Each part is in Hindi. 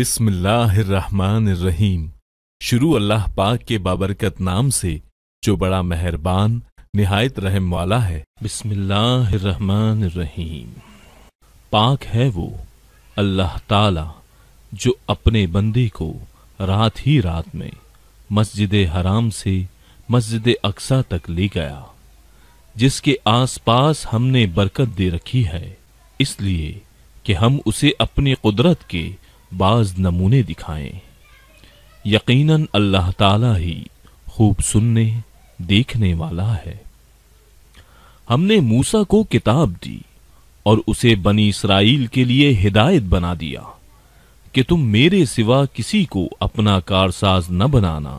रहीम शुरू अल्लाह पाक के बाबरकत नाम से जो बड़ा मेहरबान निहायत रहम वाला है रहीम पाक है वो अल्लाह ताला जो अपने बंदी को रात ही रात में मस्जिद हराम से मस्जिद अक्सा तक ले गया जिसके आसपास हमने बरकत दे रखी है इसलिए कि हम उसे अपनी कुदरत के बाज नमूने दिखाएं यकीनन अल्लाह ताला ही खूब सुनने देखने वाला है हमने मूसा को किताब दी और उसे बनी इसराइल के लिए हिदायत बना दिया कि तुम मेरे सिवा किसी को अपना कारसाज न बनाना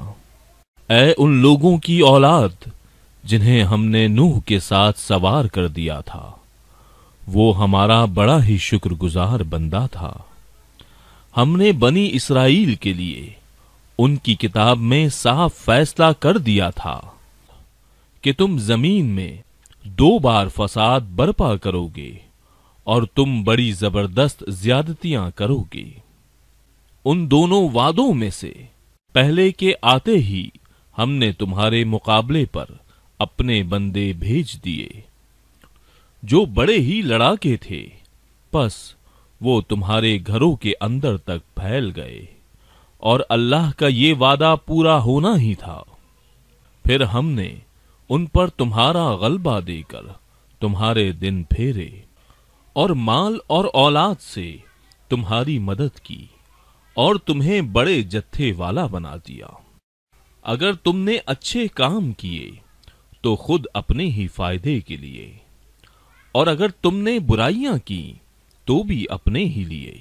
ऐ उन लोगों की औलाद जिन्हें हमने नूह के साथ सवार कर दिया था वो हमारा बड़ा ही शुक्रगुजार बंदा था हमने बनी इसराइल के लिए उनकी किताब में साफ फैसला कर दिया था कि तुम जमीन में दो बार फसाद बर्पा करोगे और तुम बड़ी जबरदस्त ज्यादतियां करोगे उन दोनों वादों में से पहले के आते ही हमने तुम्हारे मुकाबले पर अपने बंदे भेज दिए जो बड़े ही लड़ाके थे बस वो तुम्हारे घरों के अंदर तक फैल गए और अल्लाह का ये वादा पूरा होना ही था फिर हमने उन पर तुम्हारा गलबा देकर तुम्हारे दिन फेरे और माल और औलाद से तुम्हारी मदद की और तुम्हें बड़े जत्थे वाला बना दिया अगर तुमने अच्छे काम किए तो खुद अपने ही फायदे के लिए और अगर तुमने बुराइयां की तो भी अपने ही लिए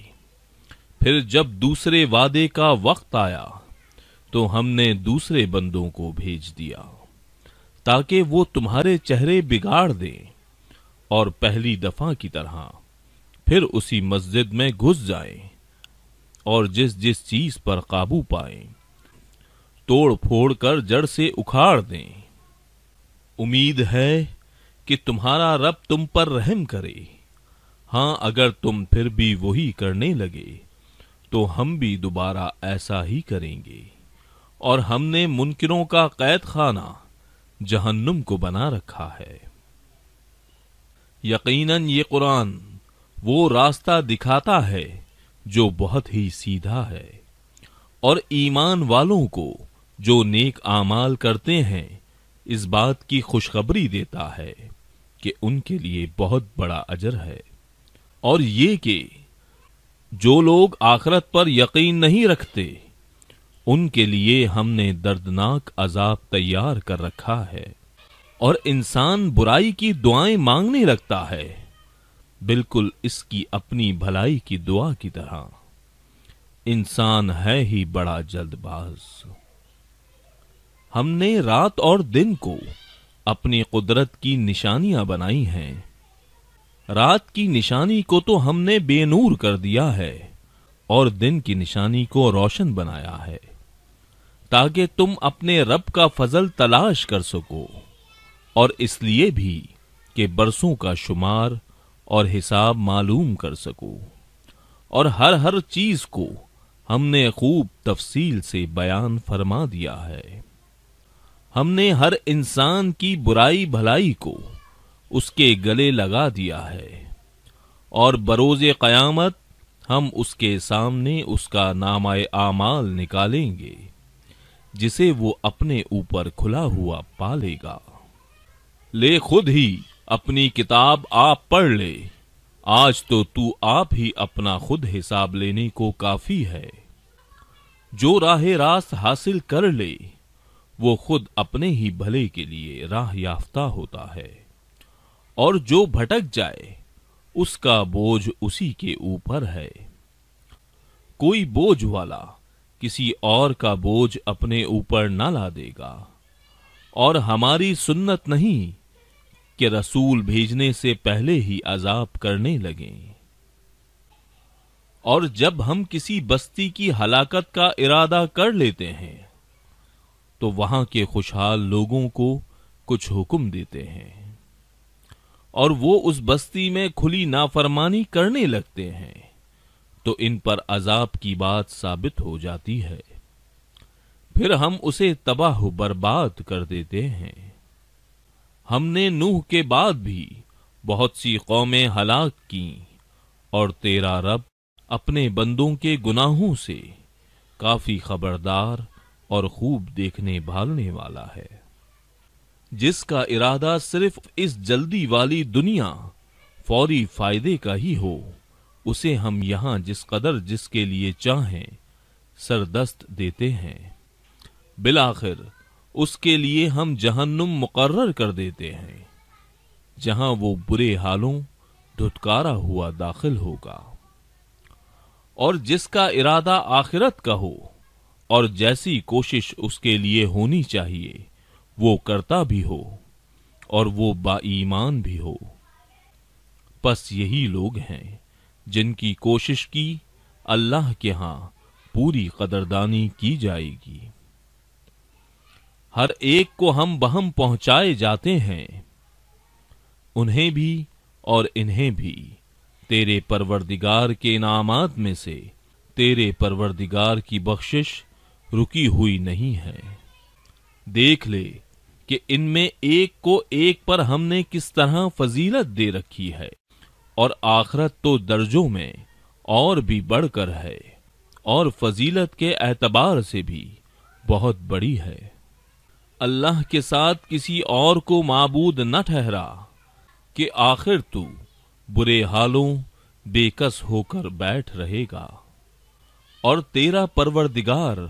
फिर जब दूसरे वादे का वक्त आया तो हमने दूसरे बंदों को भेज दिया ताकि वो तुम्हारे चेहरे बिगाड़ दें और पहली दफा की तरह फिर उसी मस्जिद में घुस जाए और जिस जिस चीज पर काबू पाए तोड़ फोड़ कर जड़ से उखाड़ दें उम्मीद है कि तुम्हारा रब तुम पर रहम करे हाँ अगर तुम फिर भी वही करने लगे तो हम भी दोबारा ऐसा ही करेंगे और हमने मुनकरों का कैद खाना जहन्नुम को बना रखा है यकीनन ये कुरान वो रास्ता दिखाता है जो बहुत ही सीधा है और ईमान वालों को जो नेक आमाल करते हैं इस बात की खुशखबरी देता है कि उनके लिए बहुत बड़ा अजर है और ये कि जो लोग आखरत पर यकीन नहीं रखते उनके लिए हमने दर्दनाक अजाब तैयार कर रखा है और इंसान बुराई की दुआएं मांगने लगता है बिल्कुल इसकी अपनी भलाई की दुआ की तरह इंसान है ही बड़ा जल्दबाज हमने रात और दिन को अपनी कुदरत की निशानियां बनाई हैं रात की निशानी को तो हमने बेनूर कर दिया है और दिन की निशानी को रोशन बनाया है ताकि तुम अपने रब का फजल तलाश कर सको और इसलिए भी कि बरसों का शुमार और हिसाब मालूम कर सको और हर हर चीज को हमने खूब तफसील से बयान फरमा दिया है हमने हर इंसान की बुराई भलाई को उसके गले लगा दिया है और बरोज कयामत हम उसके सामने उसका नामाय आमाल निकालेंगे जिसे वो अपने ऊपर खुला हुआ पालेगा ले खुद ही अपनी किताब आप पढ़ ले आज तो तू आप ही अपना खुद हिसाब लेने को काफी है जो राह रास हासिल कर ले वो खुद अपने ही भले के लिए राह याफ्ता होता है और जो भटक जाए उसका बोझ उसी के ऊपर है कोई बोझ वाला किसी और का बोझ अपने ऊपर ना ला देगा और हमारी सुन्नत नहीं कि रसूल भेजने से पहले ही अजाब करने लगे और जब हम किसी बस्ती की हलाकत का इरादा कर लेते हैं तो वहां के खुशहाल लोगों को कुछ हुक्म देते हैं और वो उस बस्ती में खुली नाफरमानी करने लगते हैं तो इन पर अजाब की बात साबित हो जाती है फिर हम उसे तबाह बर्बाद कर देते हैं हमने नूह के बाद भी बहुत सी कौमें हलाक की और तेरा रब अपने बंदों के गुनाहों से काफी खबरदार और खूब देखने भालने वाला है जिसका इरादा सिर्फ इस जल्दी वाली दुनिया फौरी फायदे का ही हो उसे हम यहां जिस कदर जिसके लिए चाहें सरदस्त देते हैं बिलाखिर उसके लिए हम जहन्नुम मुकर्र कर देते हैं जहां वो बुरे हालों धुटकारा हुआ दाखिल होगा और जिसका इरादा आखिरत का हो और जैसी कोशिश उसके लिए होनी चाहिए वो करता भी हो और वो बाईमान भी हो बस यही लोग हैं जिनकी कोशिश की अल्लाह के यहां पूरी कदरदानी की जाएगी हर एक को हम बहम पहुंचाए जाते हैं उन्हें भी और इन्हें भी तेरे परवरदिगार के इनामात में से तेरे परवरदिगार की बख्शिश रुकी हुई नहीं है देख ले कि इनमें एक को एक पर हमने किस तरह फजीलत दे रखी है और आखरत तो दर्जों में और भी बढ़कर है और फजीलत के एतबार से भी बहुत बड़ी है अल्लाह के साथ किसी और को मबूद न ठहरा कि आखिर तू बुरे हालों बेकस होकर बैठ रहेगा और तेरा परवरदिगार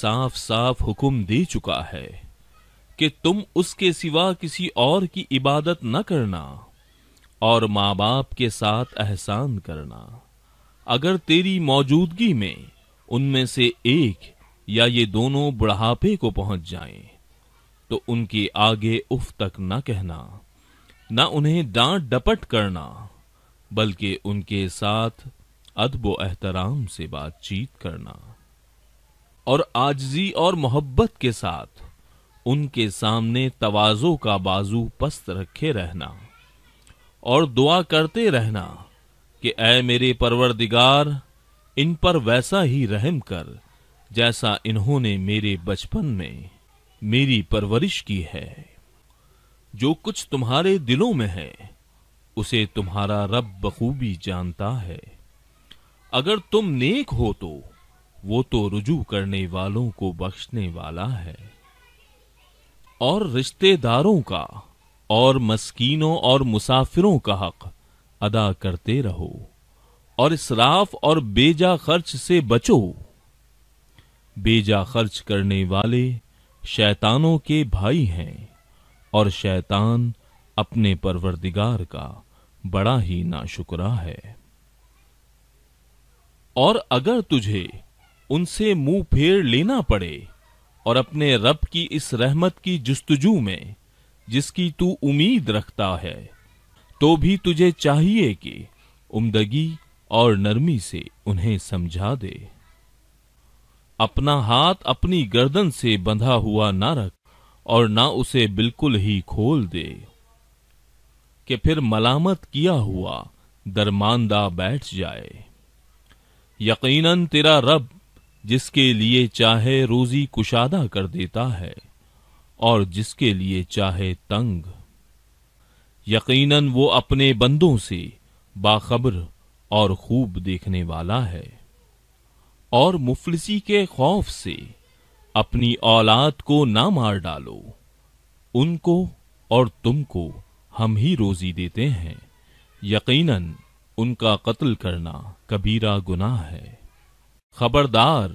साफ साफ हुक्म दे चुका है कि तुम उसके सिवा किसी और की इबादत न करना और माँ बाप के साथ एहसान करना अगर तेरी मौजूदगी में उनमें से एक या ये दोनों बुढ़ापे को पहुंच जाएं, तो उनके आगे उफ तक न कहना न उन्हें डांट डपट करना बल्कि उनके साथ अदब एहतराम से बातचीत करना और आजजी और मोहब्बत के साथ उनके सामने तवाजो का बाजू पस्त रखे रहना और दुआ करते रहना कि ऐ मेरे परवरदिगार इन पर वैसा ही रहम कर जैसा इन्होंने मेरे बचपन में मेरी परवरिश की है जो कुछ तुम्हारे दिलों में है उसे तुम्हारा रब बखूबी जानता है अगर तुम नेक हो तो वो तो रुजू करने वालों को बख्शने वाला है और रिश्तेदारों का और मस्कीनों और मुसाफिरों का हक अदा करते रहो और इसराफ और बेजा खर्च से बचो बेजा खर्च करने वाले शैतानों के भाई हैं और शैतान अपने परवरदिगार का बड़ा ही नाशुकरा है और अगर तुझे उनसे मुंह फेर लेना पड़े और अपने रब की इस रहमत की जस्तजू में जिसकी तू उम्मीद रखता है तो भी तुझे चाहिए कि उमदगी और नरमी से उन्हें समझा दे अपना हाथ अपनी गर्दन से बंधा हुआ ना रख और ना उसे बिल्कुल ही खोल दे कि फिर मलामत किया हुआ दरमानदा बैठ जाए यकीनन तेरा रब जिसके लिए चाहे रोजी कुशादा कर देता है और जिसके लिए चाहे तंग यकीनन वो अपने बंदों से बाखबर और खूब देखने वाला है और मुफलसी के खौफ से अपनी औलाद को ना मार डालो उनको और तुमको हम ही रोजी देते हैं यकीनन उनका कत्ल करना कबीरा गुनाह है खबरदार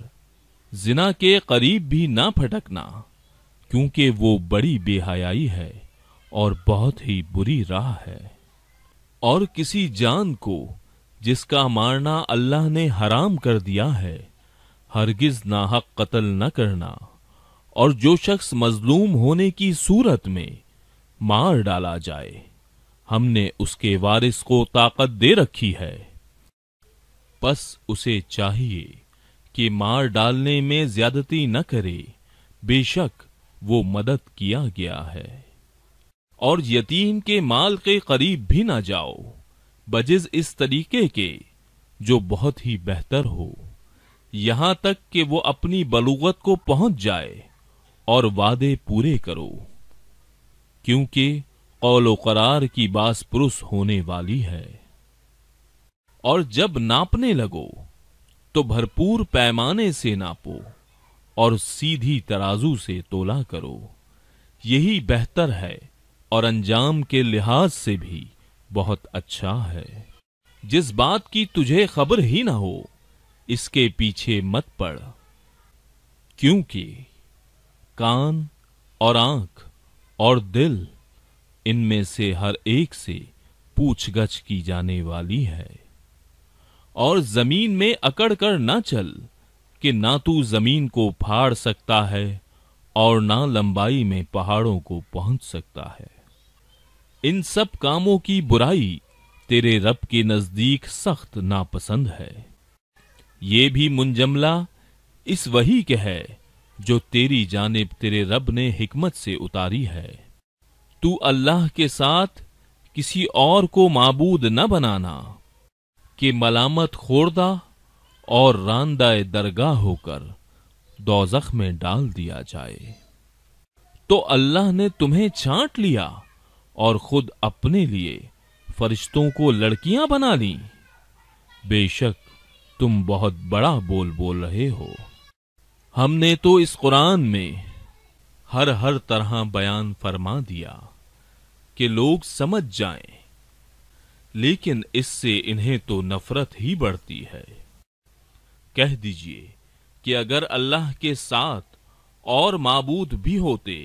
जिना के करीब भी ना फटकना क्योंकि वो बड़ी बेहयाई है और बहुत ही बुरी राह है और किसी जान को जिसका मारना अल्लाह ने हराम कर दिया है हरगिज नाहक कत्ल न करना और जो शख्स मजलूम होने की सूरत में मार डाला जाए हमने उसके वारिस को ताकत दे रखी है बस उसे चाहिए कि मार डालने में ज्यादती न करे बेशक वो मदद किया गया है और यतीम के माल के करीब भी ना जाओ बजिज इस तरीके के जो बहुत ही बेहतर हो यहां तक कि वो अपनी बलूगत को पहुंच जाए और वादे पूरे करो क्योंकि कौलो करार की बास पुरुष होने वाली है और जब नापने लगो तो भरपूर पैमाने से नापो और सीधी तराजू से तोला करो यही बेहतर है और अंजाम के लिहाज से भी बहुत अच्छा है जिस बात की तुझे खबर ही ना हो इसके पीछे मत पड़ क्योंकि कान और आंख और दिल इनमें से हर एक से पूछ गछ की जाने वाली है और जमीन में अकड़ कर न चल कि ना तू जमीन को फाड़ सकता है और ना लंबाई में पहाड़ों को पहुंच सकता है इन सब कामों की बुराई तेरे रब के नजदीक सख्त नापसंद है ये भी मुंजमला इस वही के है जो तेरी जानब तेरे रब ने हिकमत से उतारी है तू अल्लाह के साथ किसी और को माबूद न बनाना कि मलामत खोरदा और रानदाए दरगाह होकर दोजख में डाल दिया जाए तो अल्लाह ने तुम्हें छांट लिया और खुद अपने लिए फरिश्तों को लड़कियां बना ली बेशक तुम बहुत बड़ा बोल बोल रहे हो हमने तो इस कुरान में हर हर तरह बयान फरमा दिया कि लोग समझ जाएं लेकिन इससे इन्हें तो नफरत ही बढ़ती है कह दीजिए कि अगर अल्लाह के साथ और माबूद भी होते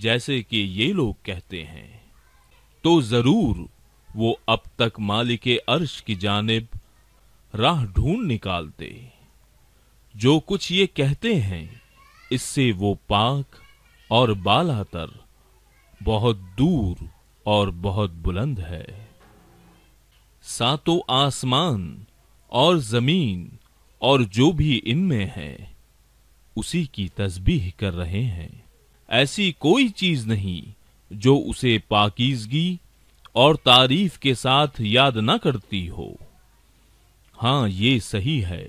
जैसे कि ये लोग कहते हैं तो जरूर वो अब तक मालिक अर्श की जानब राह ढूंढ निकालते जो कुछ ये कहते हैं इससे वो पाक और बालातर बहुत दूर और बहुत बुलंद है सातों आसमान और जमीन और जो भी इनमें है उसी की तस्बीह कर रहे हैं ऐसी कोई चीज नहीं जो उसे पाकिजगी और तारीफ के साथ याद ना करती हो हां ये सही है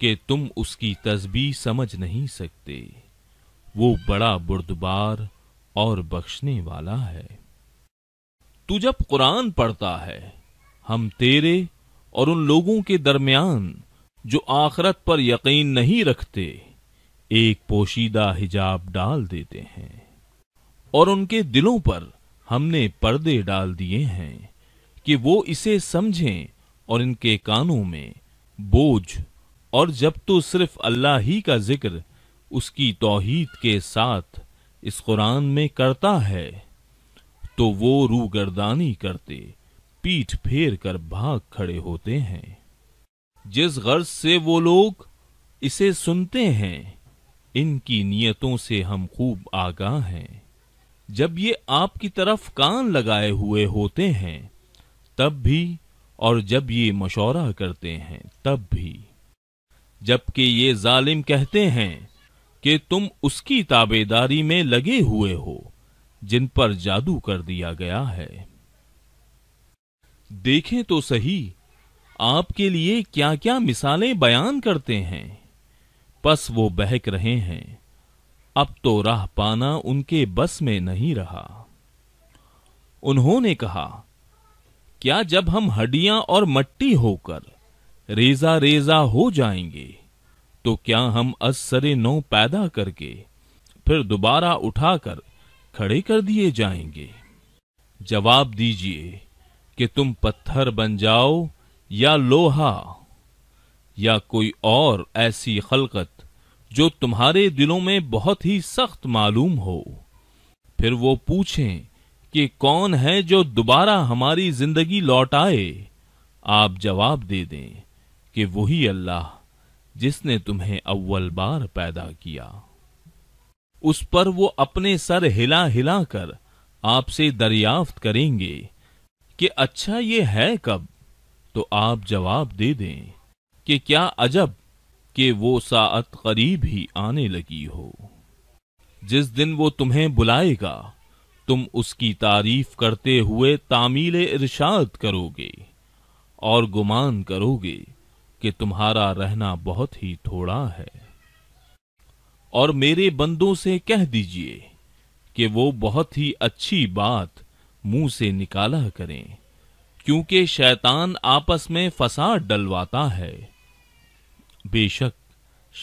कि तुम उसकी तस्बी समझ नहीं सकते वो बड़ा बुर्दबार और बख्शने वाला है तू जब कुरान पढ़ता है हम तेरे और उन लोगों के दरमियान जो आखरत पर यकीन नहीं रखते एक पोशीदा हिजाब डाल देते हैं और उनके दिलों पर हमने पर्दे डाल दिए हैं कि वो इसे समझें और इनके कानों में बोझ और जब तो सिर्फ अल्लाह ही का जिक्र उसकी तौहीद के साथ इस कुरान में करता है तो वो रूगर्दानी करते पीठ फेर कर भाग खड़े होते हैं जिस गर्ज से वो लोग इसे सुनते हैं इनकी नियतों से हम खूब आगाह हैं जब ये आपकी तरफ कान लगाए हुए होते हैं तब भी और जब ये मशौरा करते हैं तब भी जबकि ये जालिम कहते हैं कि तुम उसकी ताबेदारी में लगे हुए हो जिन पर जादू कर दिया गया है देखें तो सही आपके लिए क्या क्या मिसालें बयान करते हैं बस वो बहक रहे हैं अब तो राह पाना उनके बस में नहीं रहा उन्होंने कहा क्या जब हम हड्डियां और मट्टी होकर रेजा रेजा हो जाएंगे तो क्या हम असरे नौ पैदा करके फिर दोबारा उठाकर खड़े कर दिए जाएंगे जवाब दीजिए कि तुम पत्थर बन जाओ या लोहा या कोई और ऐसी खलकत जो तुम्हारे दिलों में बहुत ही सख्त मालूम हो फिर वो पूछें कि कौन है जो दोबारा हमारी जिंदगी लौट आए आप जवाब दे दें कि वही अल्लाह जिसने तुम्हें अव्वल बार पैदा किया उस पर वो अपने सर हिला हिला कर आपसे दरियाफ्त करेंगे कि अच्छा ये है कब तो आप जवाब दे दें कि क्या अजब कि वो सात करीब ही आने लगी हो जिस दिन वो तुम्हें बुलाएगा तुम उसकी तारीफ करते हुए तामील इरशाद करोगे और गुमान करोगे कि तुम्हारा रहना बहुत ही थोड़ा है और मेरे बंदों से कह दीजिए कि वो बहुत ही अच्छी बात मुंह से निकाला करें क्योंकि शैतान आपस में फसाद डलवाता है बेशक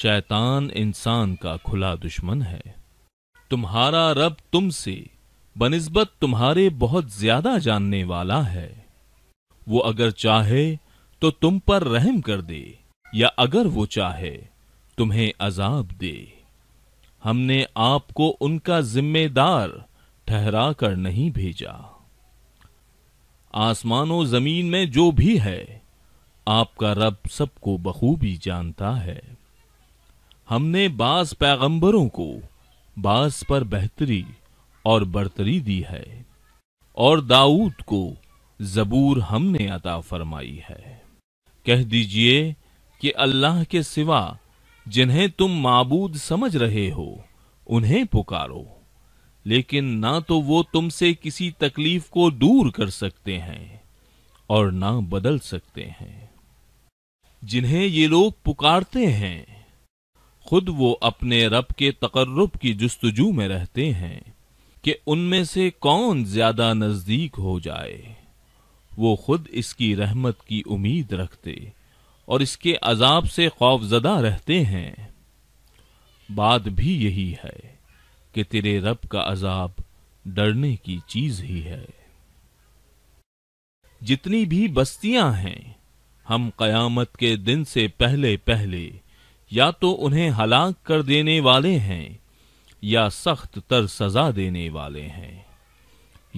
शैतान इंसान का खुला दुश्मन है तुम्हारा रब तुमसे बनिस्बत तुम्हारे बहुत ज्यादा जानने वाला है वो अगर चाहे तो तुम पर रहम कर दे या अगर वो चाहे तुम्हें अजाब दे हमने आपको उनका जिम्मेदार ठहरा कर नहीं भेजा आसमानों जमीन में जो भी है आपका रब सबको बखूबी जानता है हमने बास पैगंबरों को बास पर बेहतरी और बर्तरी दी है और दाऊद को जबूर हमने अता फरमाई है कह दीजिए कि अल्लाह के सिवा जिन्हें तुम माबूद समझ रहे हो उन्हें पुकारो लेकिन ना तो वो तुमसे किसी तकलीफ को दूर कर सकते हैं और ना बदल सकते हैं जिन्हें ये लोग पुकारते हैं खुद वो अपने रब के तकर्रब की जस्तजू में रहते हैं कि उनमें से कौन ज्यादा नजदीक हो जाए वो खुद इसकी रहमत की उम्मीद रखते और इसके अजाब से खौफजदा रहते हैं बात भी यही है कि तेरे रब का अजाब डरने की चीज ही है जितनी भी बस्तियां हैं हम कयामत के दिन से पहले पहले या तो उन्हें हलाक कर देने वाले हैं या सख्त तर सजा देने वाले हैं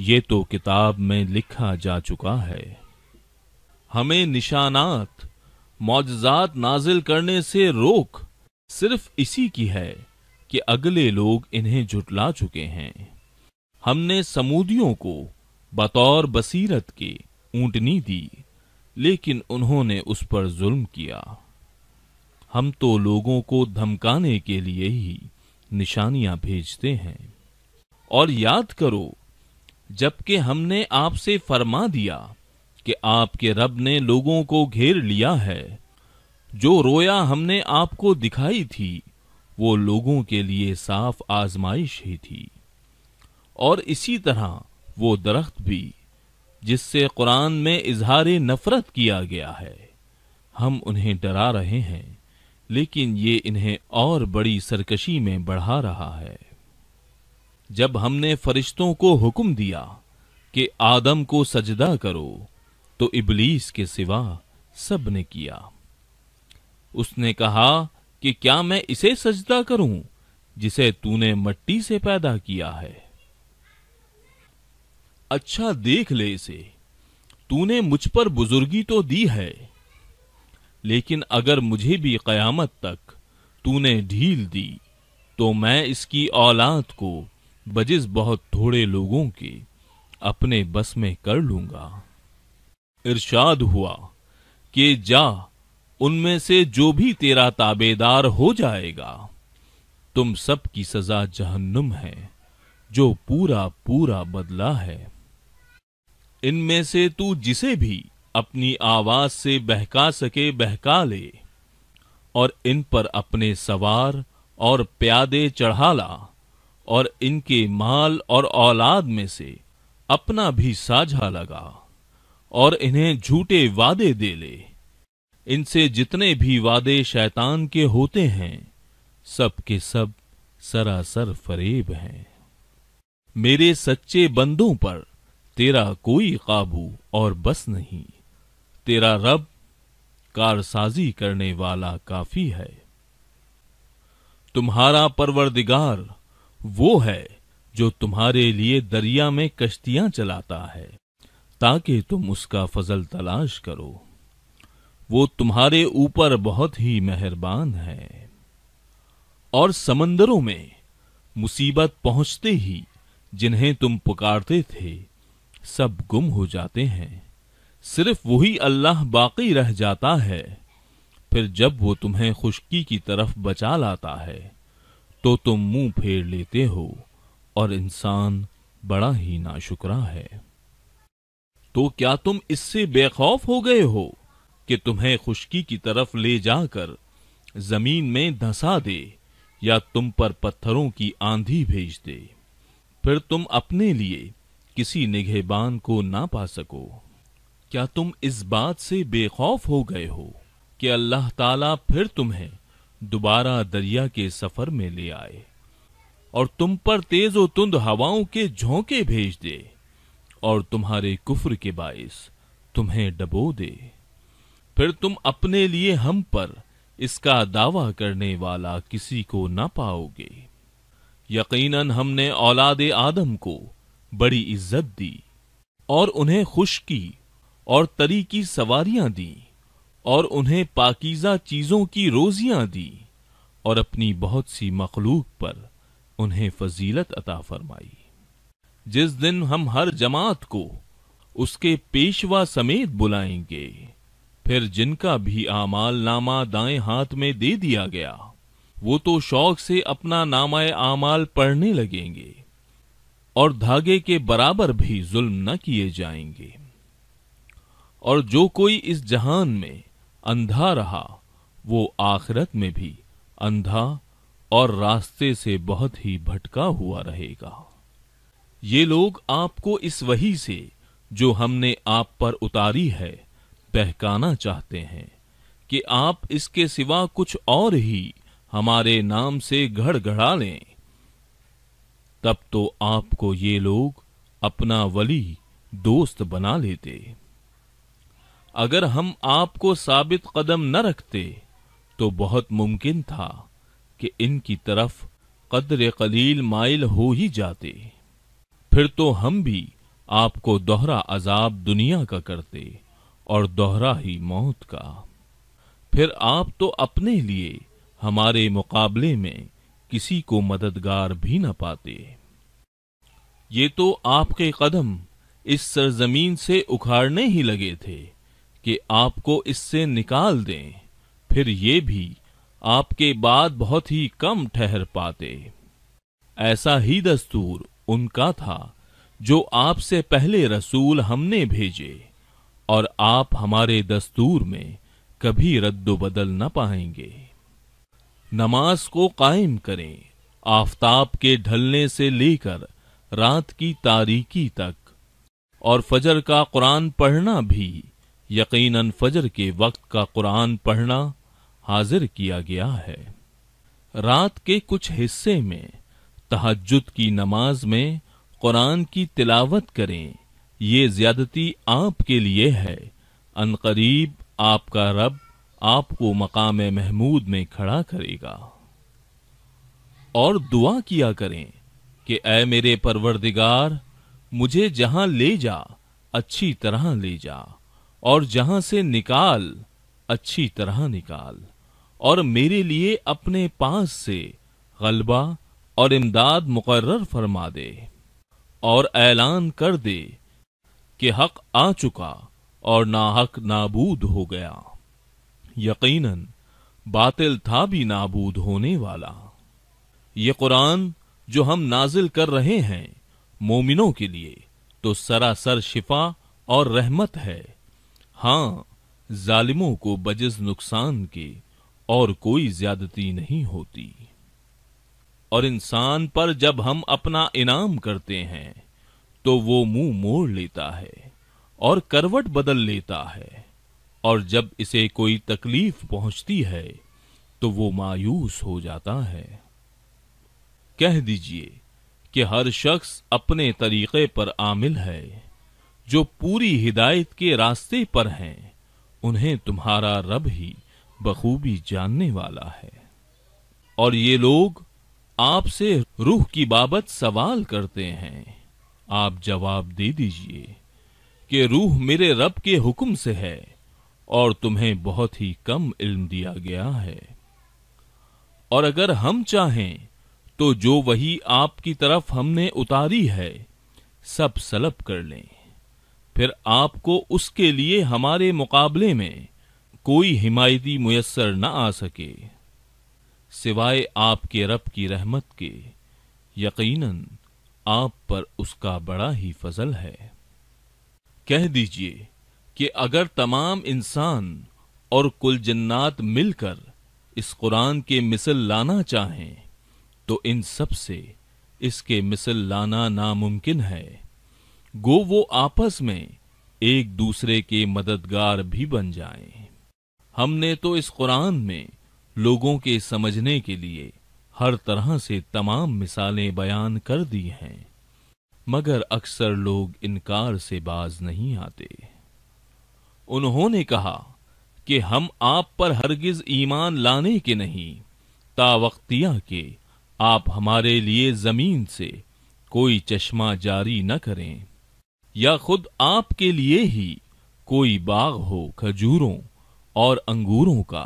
ये तो किताब में लिखा जा चुका है हमें निशानात मौजात नाजिल करने से रोक सिर्फ इसी की है कि अगले लोग इन्हें जुटला चुके हैं हमने समूदियों को बतौर बसीरत के ऊंटनी दी लेकिन उन्होंने उस पर जुल्म किया हम तो लोगों को धमकाने के लिए ही निशानियां भेजते हैं और याद करो जबकि हमने आपसे फरमा दिया कि आपके रब ने लोगों को घेर लिया है जो रोया हमने आपको दिखाई थी वो लोगों के लिए साफ आजमाइश ही थी और इसी तरह वो दरख्त भी जिससे कुरान में इजहार नफरत किया गया है हम उन्हें डरा रहे हैं लेकिन ये इन्हें और बड़ी सरकशी में बढ़ा रहा है जब हमने फरिश्तों को हुक्म दिया कि आदम को सजदा करो तो इबलीस के सिवा सब ने किया उसने कहा कि क्या मैं इसे सजदा करूं जिसे तूने मट्टी से पैदा किया है अच्छा देख ले इसे तूने मुझ पर बुजुर्गी तो दी है लेकिन अगर मुझे भी कयामत तक तूने ढील दी तो मैं इसकी औलाद को बजिस बहुत थोड़े लोगों के अपने बस में कर लूंगा इरशाद हुआ कि जा उनमें से जो भी तेरा ताबेदार हो जाएगा तुम सब की सजा जहन्नुम है जो पूरा पूरा बदला है इनमें से तू जिसे भी अपनी आवाज से बहका सके बहका ले और इन पर अपने सवार और प्यादे चढ़ा ला और इनके माल और औलाद में से अपना भी साझा लगा और इन्हें झूठे वादे दे ले इनसे जितने भी वादे शैतान के होते हैं सब के सब सरासर फरेब हैं मेरे सच्चे बंदों पर तेरा कोई काबू और बस नहीं तेरा रब कारसाजी करने वाला काफी है तुम्हारा परवरदिगार वो है जो तुम्हारे लिए दरिया में कश्तियां चलाता है ताकि तुम उसका फजल तलाश करो वो तुम्हारे ऊपर बहुत ही मेहरबान है और समंदरों में मुसीबत पहुंचते ही जिन्हें तुम पुकारते थे सब गुम हो जाते हैं सिर्फ वही अल्लाह बाकी रह जाता है फिर जब वो तुम्हें खुशकी की तरफ बचा लाता है तो तुम मुंह फेर लेते हो और इंसान बड़ा ही नाशुकरा है तो क्या तुम इससे बेखौफ हो गए हो कि तुम्हें खुशकी की तरफ ले जाकर जमीन में धंसा दे या तुम पर पत्थरों की आंधी भेज दे फिर तुम अपने लिए किसी निगहबान को ना पा सको क्या तुम इस बात से बेखौफ हो गए हो कि अल्लाह ताला फिर तुम्हें दोबारा दरिया के सफर में ले आए और तुम पर तेज और तुंद हवाओं के झोंके भेज दे और तुम्हारे कुफर के बायस तुम्हें डबो दे फिर तुम अपने लिए हम पर इसका दावा करने वाला किसी को ना पाओगे यकीनन हमने औलाद आदम को बड़ी इज्जत दी और उन्हें खुश की और तरी की सवारियां दी और उन्हें पाकिजा चीजों की रोजियां दी और अपनी बहुत सी मखलूक पर उन्हें फजीलत अता फरमाई जिस दिन हम हर जमात को उसके पेशवा समेत बुलाएंगे फिर जिनका भी आमाल नामा दाएं हाथ में दे दिया गया वो तो शौक से अपना नामाए आमाल पढ़ने लगेंगे और धागे के बराबर भी जुल्म न किए जाएंगे और जो कोई इस जहान में अंधा रहा वो आखिरत में भी अंधा और रास्ते से बहुत ही भटका हुआ रहेगा ये लोग आपको इस वही से जो हमने आप पर उतारी है बहकाना चाहते हैं कि आप इसके सिवा कुछ और ही हमारे नाम से घड़घड़ा लें तब तो आपको ये लोग अपना वली दोस्त बना लेते अगर हम आपको साबित कदम न रखते तो बहुत मुमकिन था कि इनकी तरफ कदर कलील माइल हो ही जाते फिर तो हम भी आपको दोहरा अजाब दुनिया का करते और दोहरा ही मौत का फिर आप तो अपने लिए हमारे मुकाबले में किसी को मददगार भी न पाते ये तो आपके कदम इस सरजमीन से उखाड़ने ही लगे थे कि आपको इससे निकाल दें फिर ये भी आपके बाद बहुत ही कम ठहर पाते ऐसा ही दस्तूर उनका था जो आपसे पहले रसूल हमने भेजे और आप हमारे दस्तूर में कभी रद्द बदल न पाएंगे नमाज को कायम करें आफताब के ढलने से लेकर रात की तारीकी तक और फजर का कुरान पढ़ना भी यकीनन फजर के वक्त का कुरान पढ़ना हाजिर किया गया है रात के कुछ हिस्से में तहजद की नमाज में कुरान की तिलावत करें ये ज्यादती आपके लिए है अनकरीब आपका रब आपको मकाम महमूद में खड़ा करेगा और दुआ किया करें कि ऐ मेरे परवरदिगार मुझे जहां ले जा अच्छी तरह ले जा और जहां से निकाल अच्छी तरह निकाल और मेरे लिए अपने पास से गलबा और इमदाद मुकर्र फरमा दे और ऐलान कर दे कि हक आ चुका और ना हक नाबूद हो गया यकीनन बातिल था भी नाबूद होने वाला ये कुरान जो हम नाजिल कर रहे हैं मोमिनों के लिए तो सरासर शिफा और रहमत है हाँ जालिमों को बजज नुकसान के और कोई ज्यादती नहीं होती और इंसान पर जब हम अपना इनाम करते हैं तो वो मुंह मोड़ लेता है और करवट बदल लेता है और जब इसे कोई तकलीफ पहुंचती है तो वो मायूस हो जाता है कह दीजिए कि हर शख्स अपने तरीके पर आमिल है जो पूरी हिदायत के रास्ते पर हैं उन्हें तुम्हारा रब ही बखूबी जानने वाला है और ये लोग आपसे रूह की बाबत सवाल करते हैं आप जवाब दे दीजिए कि रूह मेरे रब के हुक्म से है और तुम्हें बहुत ही कम इल्म दिया गया है और अगर हम चाहें तो जो वही आपकी तरफ हमने उतारी है सब सलब कर लें फिर आपको उसके लिए हमारे मुकाबले में कोई हिमायती मुयसर न आ सके सिवाय आपके रब की रहमत के यकीनन आप पर उसका बड़ा ही फजल है कह दीजिए कि अगर तमाम इंसान और कुल जन्नात मिलकर इस कुरान के मिसल लाना चाहें तो इन सब से इसके मिसल लाना नामुमकिन है गो वो आपस में एक दूसरे के मददगार भी बन जाएं। हमने तो इस कुरान में लोगों के समझने के लिए हर तरह से तमाम मिसालें बयान कर दी हैं मगर अक्सर लोग इनकार से बाज नहीं आते उन्होंने कहा कि हम आप पर हरगिज ईमान लाने के नहीं तावक्तिया के आप हमारे लिए जमीन से कोई चश्मा जारी न करें या खुद आपके लिए ही कोई बाग हो खजूरों और अंगूरों का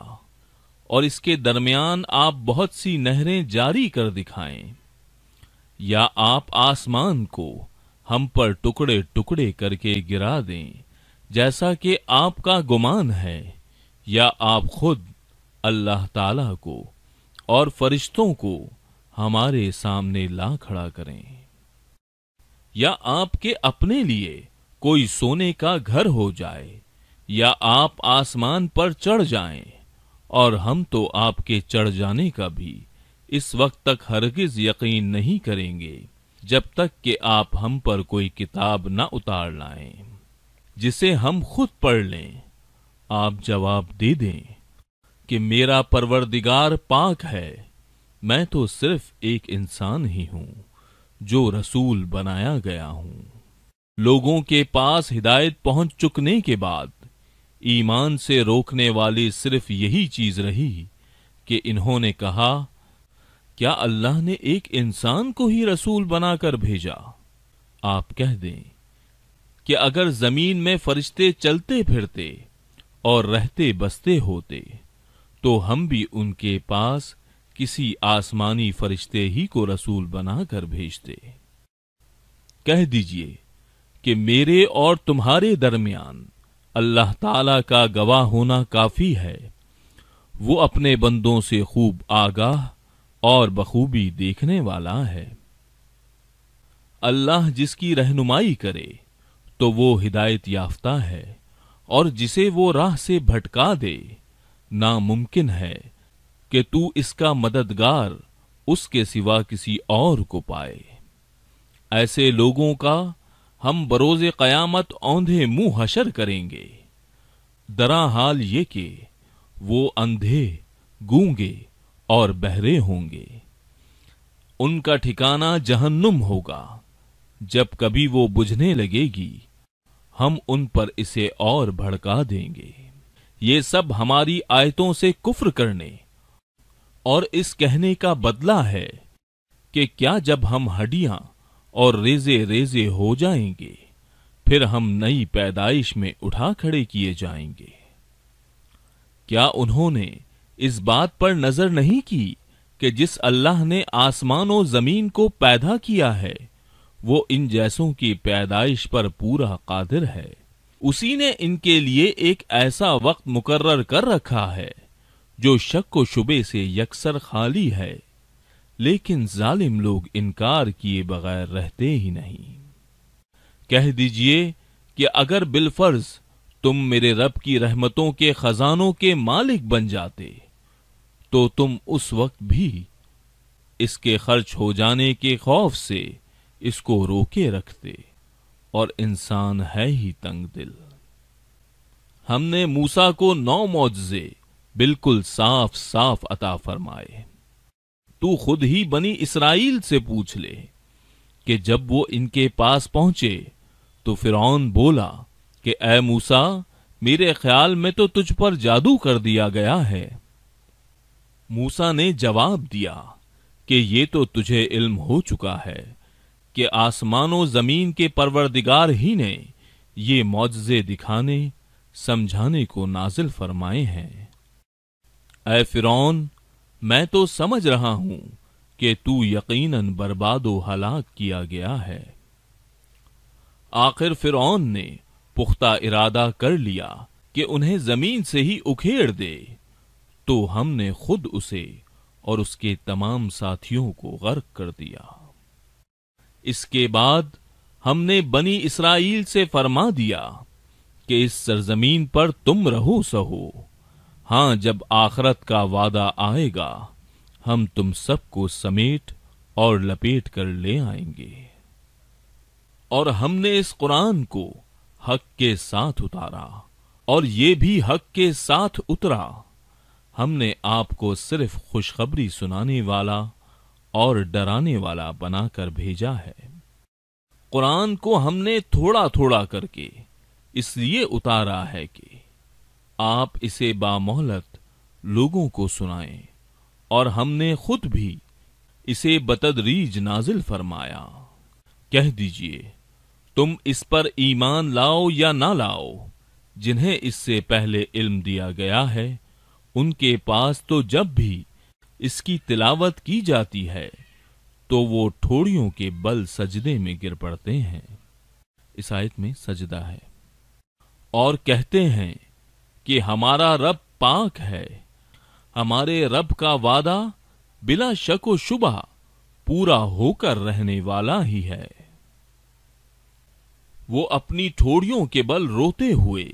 और इसके दरमियान आप बहुत सी नहरें जारी कर दिखाएं या आप आसमान को हम पर टुकड़े टुकड़े करके गिरा दें जैसा कि आपका गुमान है या आप खुद अल्लाह ताला को और फरिश्तों को हमारे सामने ला खड़ा करें या आपके अपने लिए कोई सोने का घर हो जाए या आप आसमान पर चढ़ जाएं और हम तो आपके चढ़ जाने का भी इस वक्त तक हरगिज यकीन नहीं करेंगे जब तक कि आप हम पर कोई किताब ना उतार लाएं जिसे हम खुद पढ़ लें आप जवाब दे दें कि मेरा परवरदिगार पाक है मैं तो सिर्फ एक इंसान ही हूं जो रसूल बनाया गया हूं लोगों के पास हिदायत पहुंच चुकने के बाद ईमान से रोकने वाली सिर्फ यही चीज रही कि इन्होंने कहा क्या अल्लाह ने एक इंसान को ही रसूल बनाकर भेजा आप कह दें कि अगर जमीन में फरिश्ते चलते फिरते और रहते बसते होते तो हम भी उनके पास किसी आसमानी फरिश्ते ही को रसूल बनाकर भेजते कह दीजिए कि मेरे और तुम्हारे दरमियान अल्लाह ताला का गवाह होना काफ़ी है वो अपने बंदों से खूब आगाह और बखूबी देखने वाला है अल्लाह जिसकी रहनुमाई करे तो वो हिदायत याफ्ता है और जिसे वो राह से भटका दे नामुमकिन है कि तू इसका मददगार उसके सिवा किसी और को पाए ऐसे लोगों का हम बरोज कयामत औंधे मुंह हशर करेंगे दरा हाल ये कि वो अंधे गूंगे और बहरे होंगे उनका ठिकाना जहन्नुम होगा जब कभी वो बुझने लगेगी हम उन पर इसे और भड़का देंगे ये सब हमारी आयतों से कुफ्र करने और इस कहने का बदला है कि क्या जब हम हड्डियां और रेजे रेजे हो जाएंगे फिर हम नई पैदाइश में उठा खड़े किए जाएंगे क्या उन्होंने इस बात पर नजर नहीं की कि जिस अल्लाह ने आसमान और जमीन को पैदा किया है वो इन जैसों की पैदाइश पर पूरा कादिर है उसी ने इनके लिए एक ऐसा वक्त मुकर्र कर रखा है जो शक व शुबे से यकसर खाली है लेकिन जालिम लोग इनकार किए बगैर रहते ही नहीं कह दीजिए कि अगर बिलफर्ज तुम मेरे रब की रहमतों के खजानों के मालिक बन जाते तो तुम उस वक्त भी इसके खर्च हो जाने के खौफ से इसको रोके रखते और इंसान है ही तंग दिल हमने मूसा को नौ मुआवजे बिल्कुल साफ साफ अता फरमाए तू खुद ही बनी इसराइल से पूछ ले कि जब वो इनके पास पहुंचे तो फिर बोला कि ए मूसा मेरे ख्याल में तो तुझ पर जादू कर दिया गया है मूसा ने जवाब दिया कि ये तो तुझे इल्म हो चुका है कि आसमानों जमीन के परवरदिगार ही ने ये मुआजे दिखाने समझाने को नाजिल फरमाए हैं ए फिरौन मैं तो समझ रहा हूं कि तू यकीनन बर्बाद व हलाक किया गया है आखिर फिर ने पुख्ता इरादा कर लिया कि उन्हें जमीन से ही उखेड़ दे तो हमने खुद उसे और उसके तमाम साथियों को गर्क कर दिया इसके बाद हमने बनी इसराइल से फरमा दिया कि इस सरजमीन पर तुम रहो सहो हाँ जब आखरत का वादा आएगा हम तुम सबको समेट और लपेट कर ले आएंगे और हमने इस कुरान को हक के साथ उतारा और ये भी हक के साथ उतरा हमने आपको सिर्फ खुशखबरी सुनाने वाला और डराने वाला बनाकर भेजा है कुरान को हमने थोड़ा थोड़ा करके इसलिए उतारा है कि आप इसे बामोहलत लोगों को सुनाएं और हमने खुद भी इसे बतदरीज नाजिल फरमाया कह दीजिए तुम इस पर ईमान लाओ या ना लाओ जिन्हें इससे पहले इल्म दिया गया है उनके पास तो जब भी इसकी तिलावत की जाती है तो वो ठोड़ियों के बल सजदे में गिर पड़ते हैं इस आयत में सजदा है और कहते हैं कि हमारा रब पाक है हमारे रब का वादा बिला शको शुबा पूरा होकर रहने वाला ही है वो अपनी ठोड़ियों के बल रोते हुए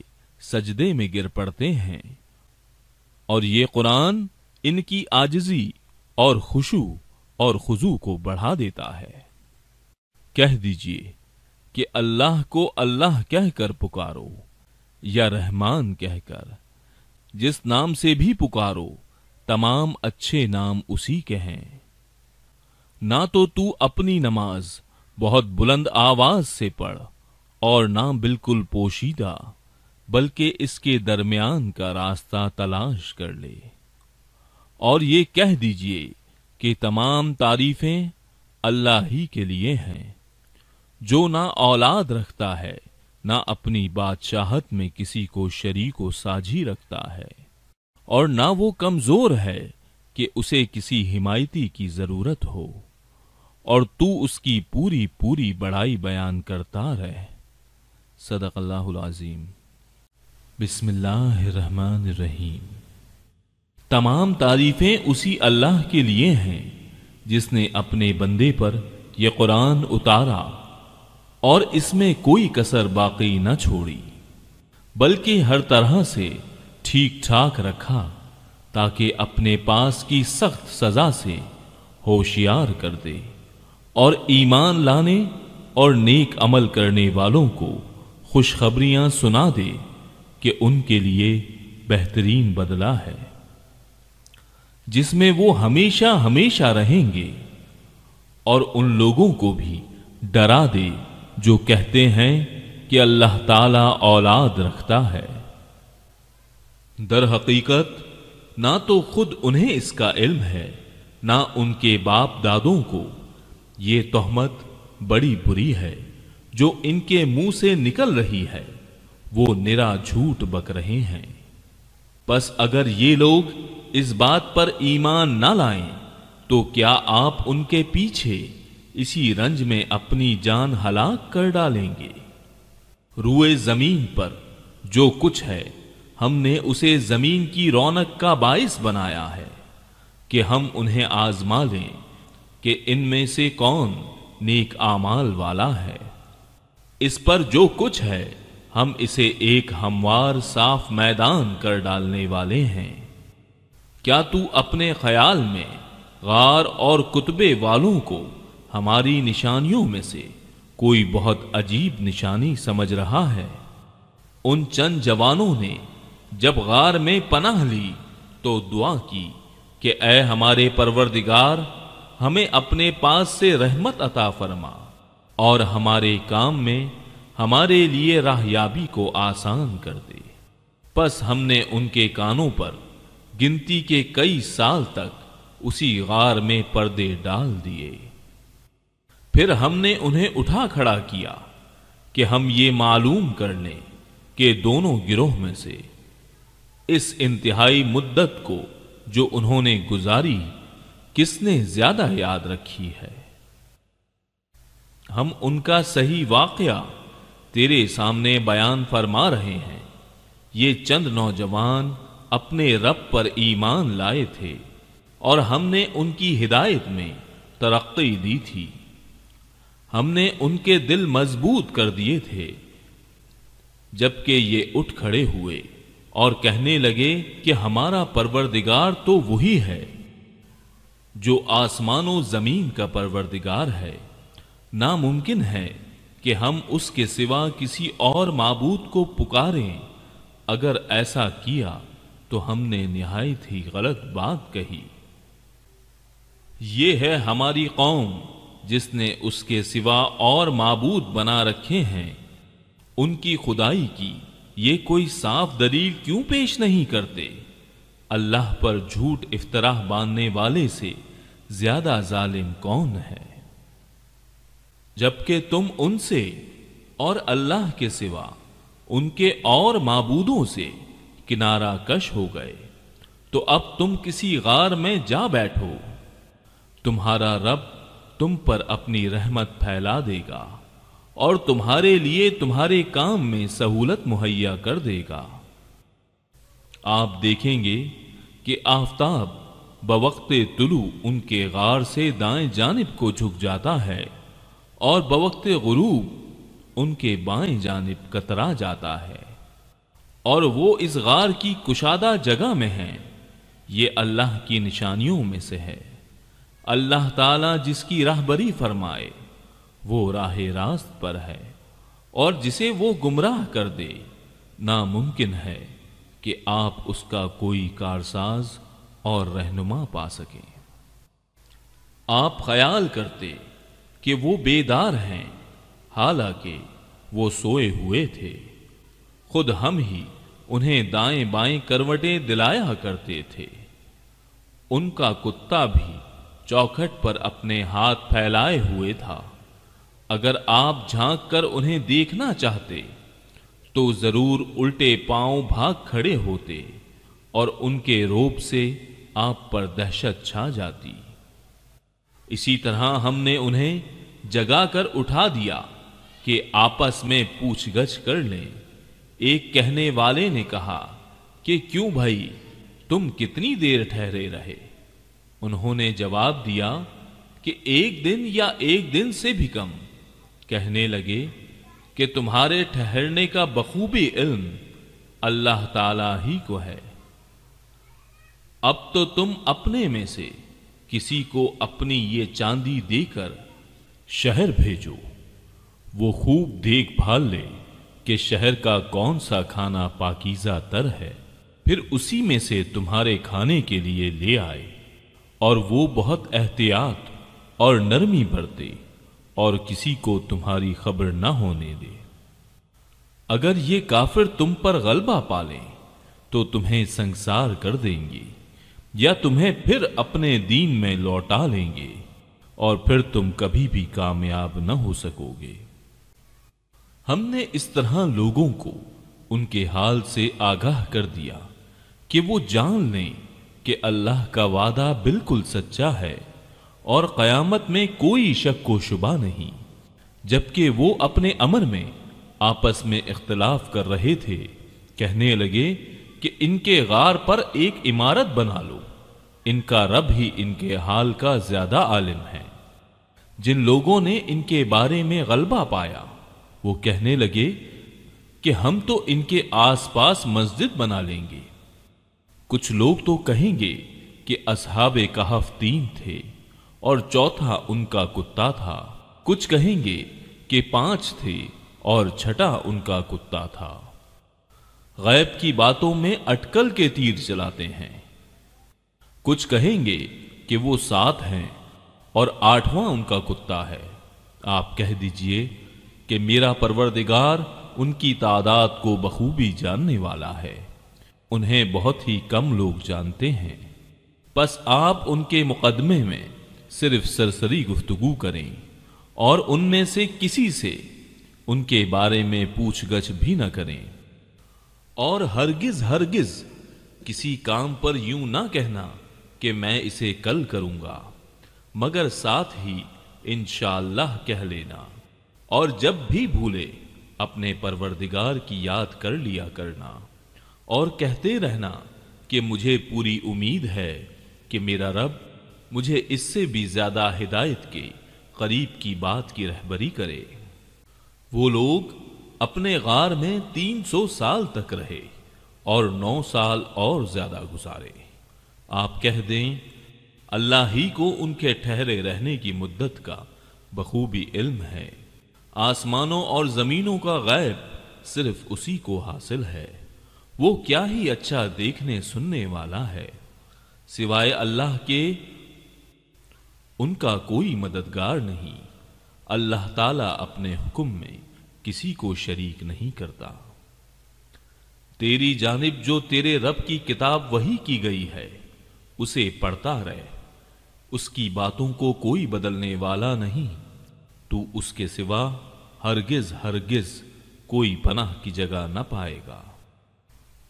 सजदे में गिर पड़ते हैं और ये कुरान इनकी आजजी और खुशू और खुजू को बढ़ा देता है कह दीजिए कि अल्लाह को अल्लाह कहकर पुकारो या रहमान कहकर जिस नाम से भी पुकारो तमाम अच्छे नाम उसी के हैं ना तो तू अपनी नमाज बहुत बुलंद आवाज से पढ़ और ना बिल्कुल पोशीदा बल्कि इसके दरमियान का रास्ता तलाश कर ले और ये कह दीजिए कि तमाम तारीफें अल्लाह ही के लिए हैं जो ना औलाद रखता है ना अपनी बादशाहत में किसी को शरीक व साझी रखता है और ना वो कमजोर है कि उसे किसी हिमायती की जरूरत हो और तू उसकी पूरी पूरी बड़ाई बयान करता रहे सदक़ल्लाज़ीम रहीम तमाम तारीफ़ें उसी अल्लाह के लिए हैं जिसने अपने बंदे पर यह कुरान उतारा और इसमें कोई कसर बाकी न छोड़ी बल्कि हर तरह से ठीक ठाक रखा ताकि अपने पास की सख्त सजा से होशियार कर दे और ईमान लाने और नेक अमल करने वालों को खुशखबरियां सुना दे कि उनके लिए बेहतरीन बदला है जिसमें वो हमेशा हमेशा रहेंगे और उन लोगों को भी डरा दे जो कहते हैं कि अल्लाह ताला औलाद रखता है दर हकीकत ना तो खुद उन्हें इसका इल्म है ना उनके बाप दादों को ये तोहमत बड़ी बुरी है जो इनके मुंह से निकल रही है वो निरा झूठ बक रहे हैं बस अगर ये लोग इस बात पर ईमान ना लाएं तो क्या आप उनके पीछे इसी रंज में अपनी जान हलाक कर डालेंगे रुए जमीन पर जो कुछ है हमने उसे जमीन की रौनक का बायस बनाया है कि हम उन्हें आजमा लें कि इनमें से कौन नेक आमाल वाला है इस पर जो कुछ है हम इसे एक हमवार साफ मैदान कर डालने वाले हैं क्या तू अपने ख्याल में गार और कुतबे वालों को हमारी निशानियों में से कोई बहुत अजीब निशानी समझ रहा है उन चंद जवानों ने जब गार में पनाह ली तो दुआ की कि ऐ हमारे परवरदिगार हमें अपने पास से रहमत अता फरमा और हमारे काम में हमारे लिए राहयाबी को आसान कर दे बस हमने उनके कानों पर गिनती के कई साल तक उसी गार में पर्दे डाल दिए फिर हमने उन्हें उठा खड़ा किया कि हम ये मालूम कर लें कि दोनों गिरोह में से इस इंतहाई मुद्दत को जो उन्होंने गुजारी किसने ज्यादा याद रखी है हम उनका सही वाकया तेरे सामने बयान फरमा रहे हैं ये चंद नौजवान अपने रब पर ईमान लाए थे और हमने उनकी हिदायत में तरक्की दी थी हमने उनके दिल मजबूत कर दिए थे जबकि ये उठ खड़े हुए और कहने लगे कि हमारा परवरदिगार तो वही है जो आसमानों जमीन का परवरदिगार है नामुमकिन है कि हम उसके सिवा किसी और माबूद को पुकारें अगर ऐसा किया तो हमने निहायत ही गलत बात कही ये है हमारी कौम जिसने उसके सिवा और माबूद बना रखे हैं उनकी खुदाई की ये कोई साफ दलील क्यों पेश नहीं करते अल्लाह पर झूठ इफ्तराह बांधने वाले से ज्यादा जालिम कौन है जबकि तुम उनसे और अल्लाह के सिवा उनके और माबूदों से किनारा कश हो गए तो अब तुम किसी गार में जा बैठो तुम्हारा रब तुम पर अपनी रहमत फैला देगा और तुम्हारे लिए तुम्हारे काम में सहूलत मुहैया कर देगा आप देखेंगे कि आफताब बवक्त तुलू उनके गार से दाएं जानब को झुक जाता है और बवक्त गुरूब उनके बाएं जानब कतरा जाता है और वो इस गार की कुशादा जगह में हैं ये अल्लाह की निशानियों में से है अल्लाह ताला जिसकी राहबरी फरमाए वो राह रास्त पर है और जिसे वो गुमराह कर दे नामुमकिन है कि आप उसका कोई कारसाज और रहनुमा पा सकें आप ख्याल करते कि वो बेदार हैं हालांकि वो सोए हुए थे खुद हम ही उन्हें दाएं बाएं करवटें दिलाया करते थे उनका कुत्ता भी चौखट पर अपने हाथ फैलाए हुए था अगर आप झांक कर उन्हें देखना चाहते तो जरूर उल्टे पांव भाग खड़े होते और उनके रोप से आप पर दहशत छा जाती इसी तरह हमने उन्हें जगाकर उठा दिया कि आपस में पूछगछ कर लें एक कहने वाले ने कहा कि क्यों भाई तुम कितनी देर ठहरे रहे उन्होंने जवाब दिया कि एक दिन या एक दिन से भी कम कहने लगे कि तुम्हारे ठहरने का बखूबी इल्म अल्लाह ताला ही को है अब तो तुम अपने में से किसी को अपनी ये चांदी देकर शहर भेजो वो खूब देखभाल ले कि शहर का कौन सा खाना पाकिजा तर है फिर उसी में से तुम्हारे खाने के लिए ले आए और वो बहुत एहतियात और नरमी बरते और किसी को तुम्हारी खबर न होने दे अगर ये काफिर तुम पर गलबा पालें तो तुम्हें संसार कर देंगे या तुम्हें फिर अपने दीन में लौटा लेंगे और फिर तुम कभी भी कामयाब न हो सकोगे हमने इस तरह लोगों को उनके हाल से आगाह कर दिया कि वो जान लें कि अल्लाह का वादा बिल्कुल सच्चा है और क़यामत में कोई शक को शुबा नहीं जबकि वो अपने अमर में आपस में इख्तलाफ कर रहे थे कहने लगे कि इनके गार पर एक इमारत बना लो इनका रब ही इनके हाल का ज्यादा आलिम है जिन लोगों ने इनके बारे में गलबा पाया वो कहने लगे कि हम तो इनके आसपास मस्जिद बना लेंगे कुछ लोग तो कहेंगे कि असहाब कहफ तीन थे और चौथा उनका कुत्ता था कुछ कहेंगे कि पांच थे और छठा उनका कुत्ता था गैब की बातों में अटकल के तीर चलाते हैं कुछ कहेंगे कि वो सात हैं और आठवां उनका कुत्ता है आप कह दीजिए कि मेरा परवरदिगार उनकी तादाद को बखूबी जानने वाला है उन्हें बहुत ही कम लोग जानते हैं बस आप उनके मुकदमे में सिर्फ सरसरी गुफ्तगु करें और उनमें से किसी से उनके बारे में पूछ गछ भी ना करें और हरगिज हरगिज किसी काम पर यूं ना कहना कि मैं इसे कल करूंगा मगर साथ ही इनशाला कह लेना और जब भी भूले अपने परवरदिगार की याद कर लिया करना और कहते रहना कि मुझे पूरी उम्मीद है कि मेरा रब मुझे इससे भी ज्यादा हिदायत के करीब की बात की रहबरी करे वो लोग अपने गार में 300 साल तक रहे और 9 साल और ज्यादा गुजारे आप कह दें अल्लाह ही को उनके ठहरे रहने की मुद्दत का बखूबी इल्म है आसमानों और जमीनों का गैब सिर्फ उसी को हासिल है वो क्या ही अच्छा देखने सुनने वाला है सिवाय अल्लाह के उनका कोई मददगार नहीं अल्लाह ताला अपने हुक्म में किसी को शरीक नहीं करता तेरी जानब जो तेरे रब की किताब वही की गई है उसे पढ़ता रह उसकी बातों को कोई बदलने वाला नहीं तू उसके सिवा हरगिज हरगिज कोई पनाह की जगह न पाएगा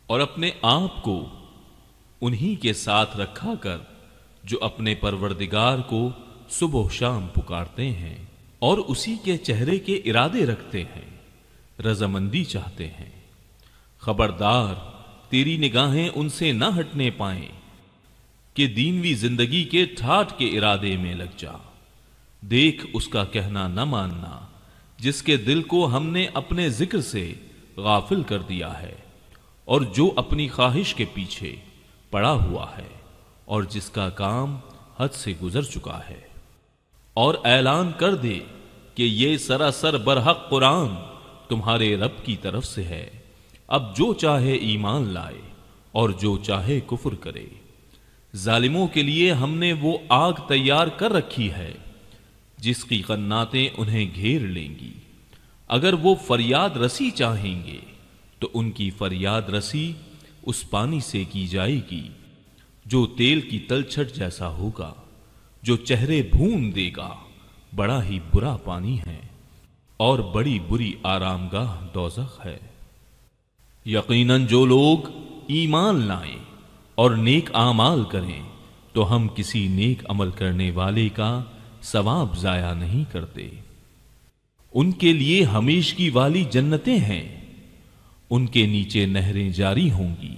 और अपने आप को उन्हीं के साथ रखा कर जो अपने परवरदिगार को सुबह शाम पुकारते हैं और उसी के चेहरे के इरादे रखते हैं रजामंदी चाहते हैं खबरदार तेरी निगाहें उनसे न हटने पाए कि दीनवी जिंदगी के ठाट के इरादे में लग जा देख उसका कहना न मानना जिसके दिल को हमने अपने जिक्र से गाफिल कर दिया है और जो अपनी ख्वाहिश के पीछे पड़ा हुआ है और जिसका काम हद से गुजर चुका है और ऐलान कर दे कि ये सरासर बरहक कुरान तुम्हारे रब की तरफ से है अब जो चाहे ईमान लाए और जो चाहे कुफर करे जालिमों के लिए हमने वो आग तैयार कर रखी है जिसकी कन्नातें उन्हें घेर लेंगी अगर वो फरियाद रसी चाहेंगे तो उनकी फरियाद रसी उस पानी से की जाएगी जो तेल की तलछट जैसा होगा जो चेहरे भून देगा बड़ा ही बुरा पानी है और बड़ी बुरी आरामगाह दोजख है यकीनन जो लोग ईमान लाए और नेक आमाल करें तो हम किसी नेक अमल करने वाले का सवाब जाया नहीं करते उनके लिए हमेश की वाली जन्नतें हैं उनके नीचे नहरें जारी होंगी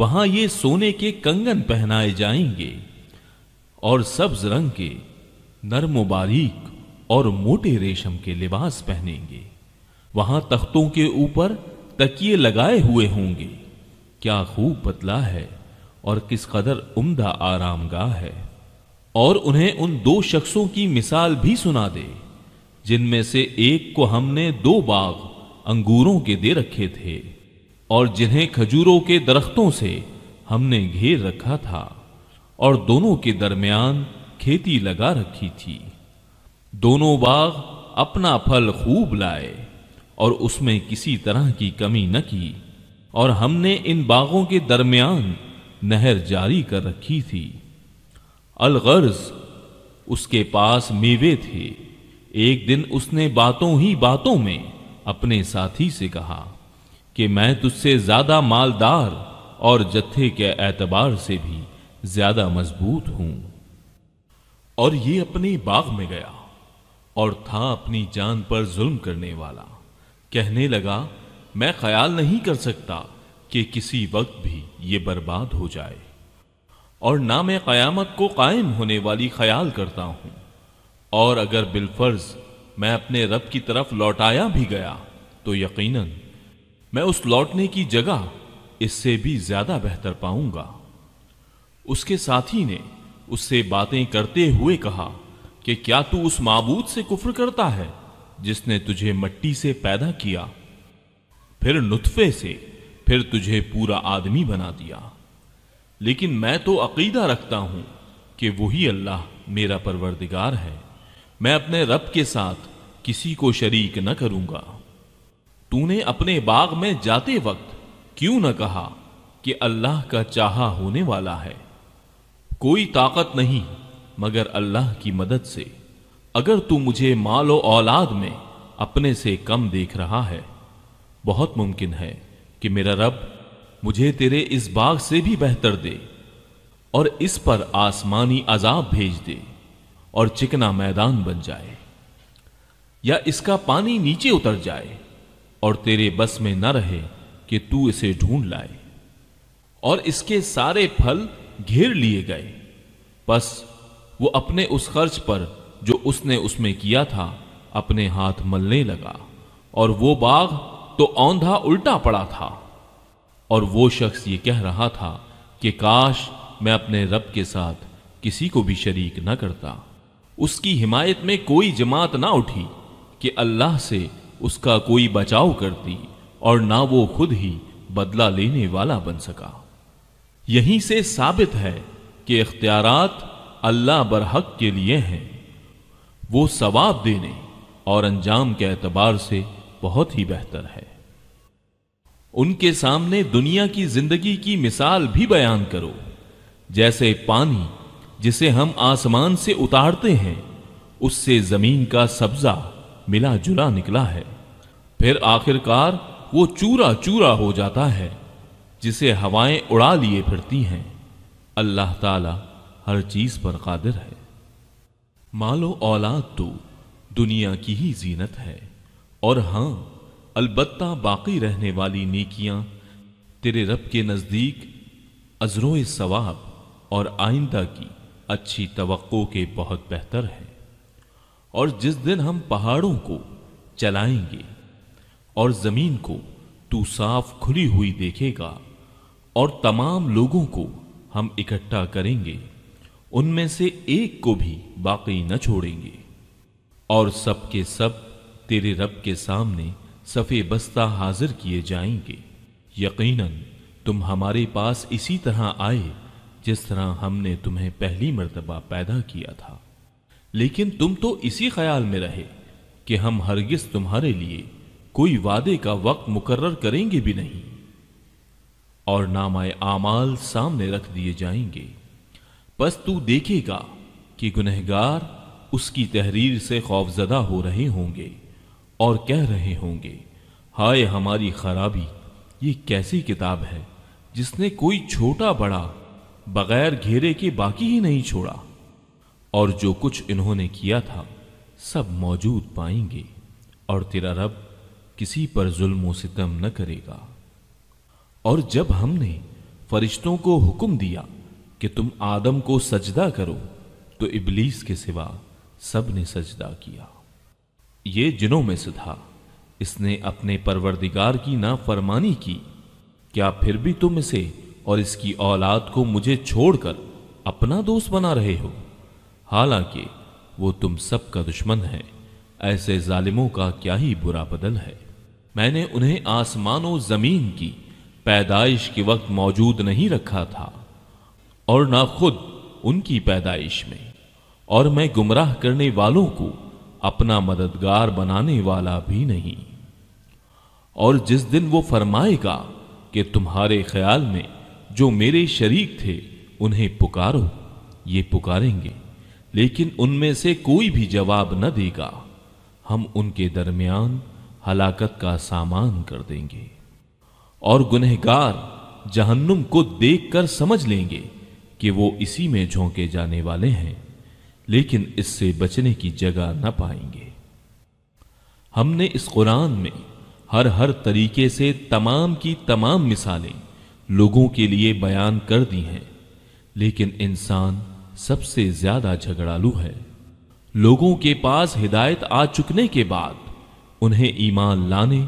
वहां ये सोने के कंगन पहनाए जाएंगे और सब्ज रंग के नरम बारीक और मोटे रेशम के लिबास पहनेंगे वहां तख्तों के ऊपर तकिए लगाए हुए होंगे क्या खूब बदला है और किस कदर उम्दा आरामगाह है और उन्हें उन दो शख्सों की मिसाल भी सुना दे जिनमें से एक को हमने दो बाग अंगूरों के दे रखे थे और जिन्हें खजूरों के दरख्तों से हमने घेर रखा था और दोनों के दरमियान खेती लगा रखी थी दोनों बाग अपना फल खूब लाए और उसमें किसी तरह की कमी न की और हमने इन बागों के दरमियान नहर जारी कर रखी थी अलगर्ज उसके पास मेवे थे एक दिन उसने बातों ही बातों में अपने साथी से कहा कि मैं तुझसे ज्यादा मालदार और जत्थे के एतबार से भी ज्यादा मजबूत हूं और ये अपने बाग में गया और था अपनी जान पर जुल्म करने वाला कहने लगा मैं ख्याल नहीं कर सकता कि किसी वक्त भी ये बर्बाद हो जाए और ना मैं क़यामत को कायम होने वाली ख्याल करता हूं और अगर बिलफर्ज मैं अपने रब की तरफ लौटाया भी गया तो यकीनन मैं उस लौटने की जगह इससे भी ज्यादा बेहतर पाऊंगा उसके साथी ने उससे बातें करते हुए कहा कि क्या तू उस मबूद से कुफ्र करता है जिसने तुझे मट्टी से पैदा किया फिर नुतफे से फिर तुझे पूरा आदमी बना दिया लेकिन मैं तो अकीदा रखता हूं कि वही अल्लाह मेरा परवरदिगार है मैं अपने रब के साथ किसी को शरीक न करूंगा तूने अपने बाग में जाते वक्त क्यों न कहा कि अल्लाह का चाहा होने वाला है कोई ताकत नहीं मगर अल्लाह की मदद से अगर तू मुझे मालो औलाद में अपने से कम देख रहा है बहुत मुमकिन है कि मेरा रब मुझे तेरे इस बाग से भी बेहतर दे और इस पर आसमानी अजाब भेज दे और चिकना मैदान बन जाए या इसका पानी नीचे उतर जाए और तेरे बस में न रहे कि तू इसे ढूंढ लाए और इसके सारे फल घेर लिए गए बस वो अपने उस खर्च पर जो उसने उसमें किया था अपने हाथ मलने लगा और वो बाग तो औंधा उल्टा पड़ा था और वो शख्स ये कह रहा था कि काश मैं अपने रब के साथ किसी को भी शरीक न करता उसकी हिमायत में कोई जमात ना उठी कि अल्लाह से उसका कोई बचाव करती और ना वो खुद ही बदला लेने वाला बन सका यहीं से साबित है कि इख्तियारात अल्लाह बरहक के लिए हैं वो सवाब देने और अंजाम के एतबार से बहुत ही बेहतर है उनके सामने दुनिया की जिंदगी की मिसाल भी बयान करो जैसे पानी जिसे हम आसमान से उतारते हैं उससे जमीन का सब्जा मिला जुला निकला है फिर आखिरकार वो चूरा चूरा हो जाता है जिसे हवाएं उड़ा लिए फिरती हैं अल्लाह ताला हर चीज पर कादिर है मालो औलाद तो दुनिया की ही जीनत है और हाँ अलबत्ता बाकी रहने वाली नेकियां तेरे रब के नज़दीक अजरों सवाब और आइंदा की अच्छी तो के बहुत बेहतर है और जिस दिन हम पहाड़ों को चलाएंगे और ज़मीन को तू साफ खुली हुई देखेगा और तमाम लोगों को हम इकट्ठा करेंगे उनमें से एक को भी बाकी न छोड़ेंगे और सब के सब तेरे रब के सामने सफ़े बस्ता हाजिर किए जाएंगे यकीनन तुम हमारे पास इसी तरह आए जिस तरह हमने तुम्हें पहली मरतबा पैदा किया था लेकिन तुम तो इसी ख्याल में रहे कि हम हरगिज तुम्हारे लिए कोई वादे का वक्त मुकर्र करेंगे भी नहीं और नामाए आमाल सामने रख दिए जाएंगे बस तू देखेगा कि गुनहगार उसकी तहरीर से खौफजदा हो रहे होंगे और कह रहे होंगे हाय हमारी खराबी ये कैसी किताब है जिसने कोई छोटा बड़ा बगैर घेरे के बाकी ही नहीं छोड़ा और जो कुछ इन्होंने किया था सब मौजूद पाएंगे और तेरा रब किसी पर जुल्म सितम न करेगा और जब हमने फरिश्तों को हुक्म दिया कि तुम आदम को सजदा करो तो इबलीस के सिवा सब ने सजदा किया ये जिनों में से था इसने अपने परवरदिगार की ना फरमानी की क्या फिर भी तुम इसे और इसकी औलाद को मुझे छोड़कर अपना दोस्त बना रहे हो हालांकि वो तुम सबका दुश्मन है ऐसे जालिमों का क्या ही बुरा बदल है मैंने उन्हें और ज़मीन की पैदाइश के वक्त मौजूद नहीं रखा था और ना खुद उनकी पैदाइश में और मैं गुमराह करने वालों को अपना मददगार बनाने वाला भी नहीं और जिस दिन वो फरमाएगा कि तुम्हारे ख्याल में जो मेरे शरीक थे उन्हें पुकारो ये पुकारेंगे लेकिन उनमें से कोई भी जवाब न देगा हम उनके दरमियान हलाकत का सामान कर देंगे और गुनहगार जहन्नुम को देखकर समझ लेंगे कि वो इसी में झोंके जाने वाले हैं लेकिन इससे बचने की जगह न पाएंगे हमने इस कुरान में हर हर तरीके से तमाम की तमाम मिसालें लोगों के लिए बयान कर दी हैं लेकिन इंसान सबसे ज्यादा झगड़ालू है लोगों के पास हिदायत आ चुकने के बाद उन्हें ईमान लाने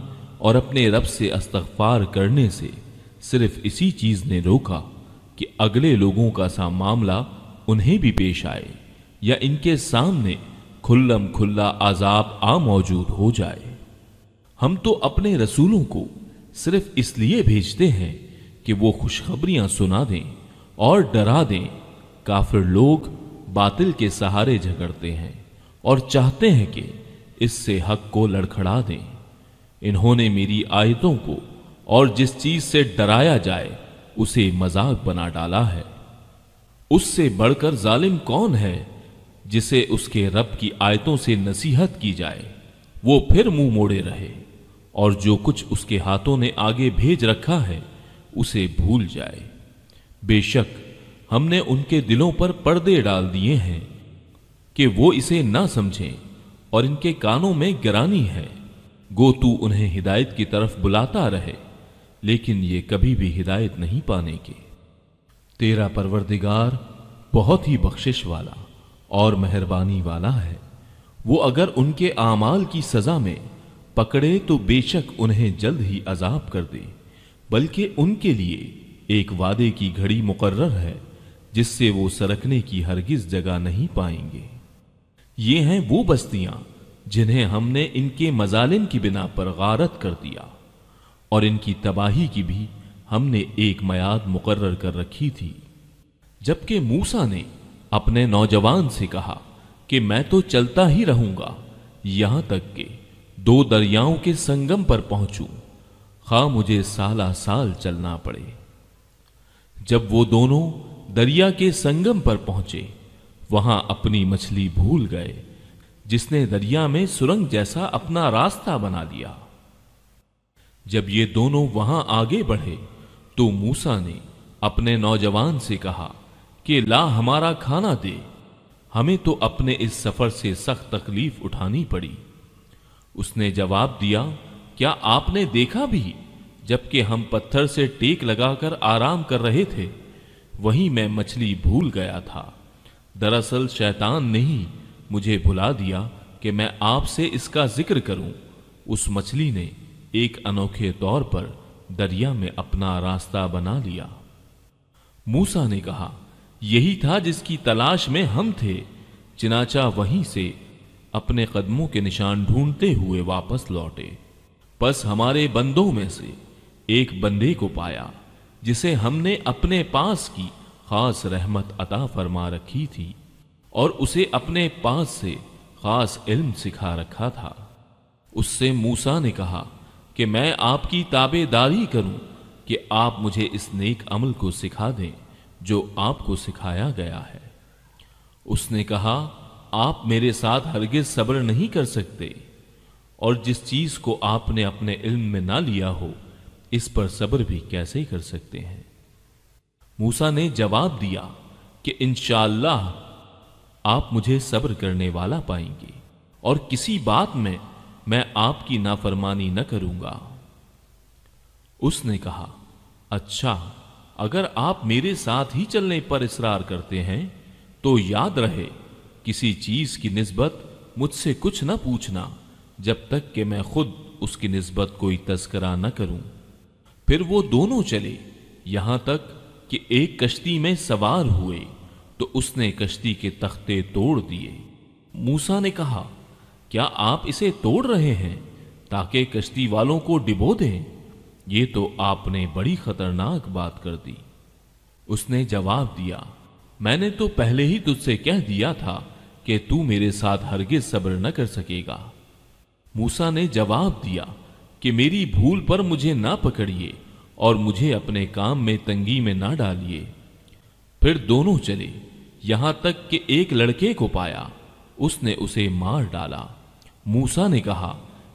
और अपने रब से अस्तगफार करने से सिर्फ इसी चीज ने रोका कि अगले लोगों का सा मामला उन्हें भी पेश आए या इनके सामने खुल्लम खुल्ला आजाब आ मौजूद हो जाए हम तो अपने रसूलों को सिर्फ इसलिए भेजते हैं कि वो खुशखबरियां सुना दें और डरा दें काफिर लोग बातिल के सहारे झगड़ते हैं और चाहते हैं कि इससे हक को लड़खड़ा दें इन्होंने मेरी आयतों को और जिस चीज से डराया जाए उसे मजाक बना डाला है उससे बढ़कर जालिम कौन है जिसे उसके रब की आयतों से नसीहत की जाए वो फिर मुंह मोड़े रहे और जो कुछ उसके हाथों ने आगे भेज रखा है उसे भूल जाए बेशक हमने उनके दिलों पर पर्दे डाल दिए हैं कि वो इसे ना समझें और इनके कानों में गरानी है गो तू उन्हें हिदायत की तरफ बुलाता रहे लेकिन ये कभी भी हिदायत नहीं पाने के तेरा परवरदिगार बहुत ही बख्शिश वाला और मेहरबानी वाला है वो अगर उनके आमाल की सजा में पकड़े तो बेशक उन्हें जल्द ही अजाब कर दे बल्कि उनके लिए एक वादे की घड़ी मुकर्र है जिससे वो सरकने की हरगिज जगह नहीं पाएंगे ये हैं वो बस्तियां जिन्हें हमने इनके मजालिम की बिना पर गारत कर दिया और इनकी तबाही की भी हमने एक मयाद मुकर्र कर रखी थी जबकि मूसा ने अपने नौजवान से कहा कि मैं तो चलता ही रहूंगा यहां तक के दो दरियाओं के संगम पर पहुंचूं खा हाँ, मुझे साला साल चलना पड़े जब वो दोनों दरिया के संगम पर पहुंचे वहां अपनी मछली भूल गए जिसने दरिया में सुरंग जैसा अपना रास्ता बना दिया जब ये दोनों वहां आगे बढ़े तो मूसा ने अपने नौजवान से कहा कि ला हमारा खाना दे हमें तो अपने इस सफर से सख्त तकलीफ उठानी पड़ी उसने जवाब दिया क्या आपने देखा भी जबकि हम पत्थर से टेक लगाकर आराम कर रहे थे वहीं मैं मछली भूल गया था दरअसल शैतान ने ही मुझे भुला दिया कि मैं आपसे इसका जिक्र करूं उस मछली ने एक अनोखे तौर पर दरिया में अपना रास्ता बना लिया मूसा ने कहा यही था जिसकी तलाश में हम थे चिनाचा वहीं से अपने कदमों के निशान ढूंढते हुए वापस लौटे बस हमारे बंदों में से एक बंदे को पाया जिसे हमने अपने पास की खास रहमत अता फरमा रखी थी और उसे अपने पास से खास इल्म सिखा रखा था उससे मूसा ने कहा कि मैं आपकी ताबेदारी करूं कि आप मुझे इस नेक अमल को सिखा दें जो आपको सिखाया गया है उसने कहा आप मेरे साथ हरगिज सब्र नहीं कर सकते और जिस चीज को आपने अपने इल्म में ना लिया हो इस पर सब्र भी कैसे कर सकते हैं मूसा ने जवाब दिया कि इनशाला आप मुझे सब्र करने वाला पाएंगे और किसी बात में मैं आपकी नाफरमानी न करूंगा उसने कहा अच्छा अगर आप मेरे साथ ही चलने पर इसरार करते हैं तो याद रहे किसी चीज की निस्बत मुझसे कुछ न पूछना जब तक कि मैं खुद उसकी नस्बत कोई तस्करा न करूं फिर वो दोनों चले यहां तक कि एक कश्ती में सवार हुए तो उसने कश्ती के तख्ते तोड़ दिए मूसा ने कहा क्या आप इसे तोड़ रहे हैं ताकि कश्ती वालों को डिबो दें ये तो आपने बड़ी खतरनाक बात कर दी उसने जवाब दिया मैंने तो पहले ही तुझसे कह दिया था कि तू मेरे साथ हरगिज सब्र न कर सकेगा मूसा ने जवाब दिया कि मेरी भूल पर मुझे ना पकड़िए और मुझे अपने काम में तंगी में ना डालिए फिर दोनों चले यहां तक कि एक लड़के को पाया उसने उसे मार डाला मूसा ने कहा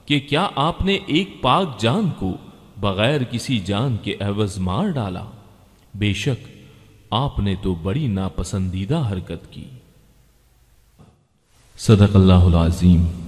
कि क्या आपने एक पाक जान को बगैर किसी जान के एवज मार डाला बेशक आपने तो बड़ी नापसंदीदा हरकत की सदक अल्लाह